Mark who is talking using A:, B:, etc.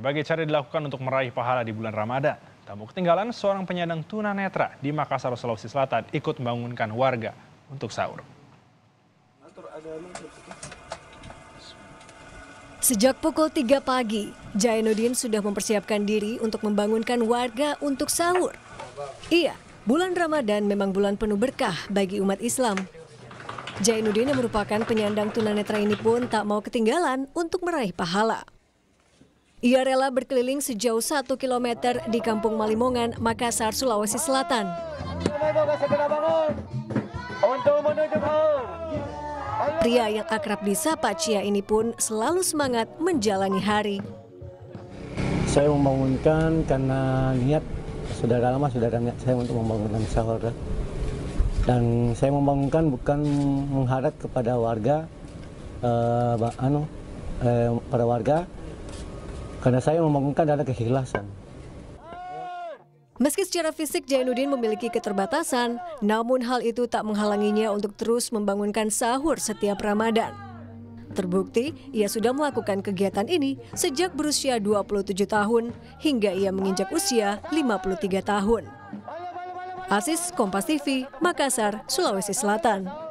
A: Berbagai cara dilakukan untuk meraih pahala di bulan Ramadan. Tak mau ketinggalan, seorang penyandang tunanetra di Makassar, Sulawesi Selatan ikut membangunkan warga untuk sahur.
B: Sejak pukul 3 pagi, Jainuddin sudah mempersiapkan diri untuk membangunkan warga untuk sahur. Iya, bulan Ramadan memang bulan penuh berkah bagi umat Islam. Jainuddin yang merupakan penyandang tunanetra ini pun tak mau ketinggalan untuk meraih pahala. Ia rela berkeliling sejauh 1 km di Kampung Malimongan, Makassar, Sulawesi Selatan. Pria yang akrab disapa Cia ini pun selalu semangat menjalani hari.
C: Saya membangunkan karena niat sudah lama sudah niat saya untuk membangunkan sahur. Dan saya membangunkan bukan mengharap kepada warga, eh, anu, eh, para warga, karena saya membangunkan ada keikhlasan.
B: Meski secara fisik Jainuddin memiliki keterbatasan, namun hal itu tak menghalanginya untuk terus membangunkan sahur setiap Ramadan. Terbukti, ia sudah melakukan kegiatan ini sejak berusia 27 tahun hingga ia menginjak usia 53 tahun. Asis Kompas TV, Makassar, Sulawesi Selatan.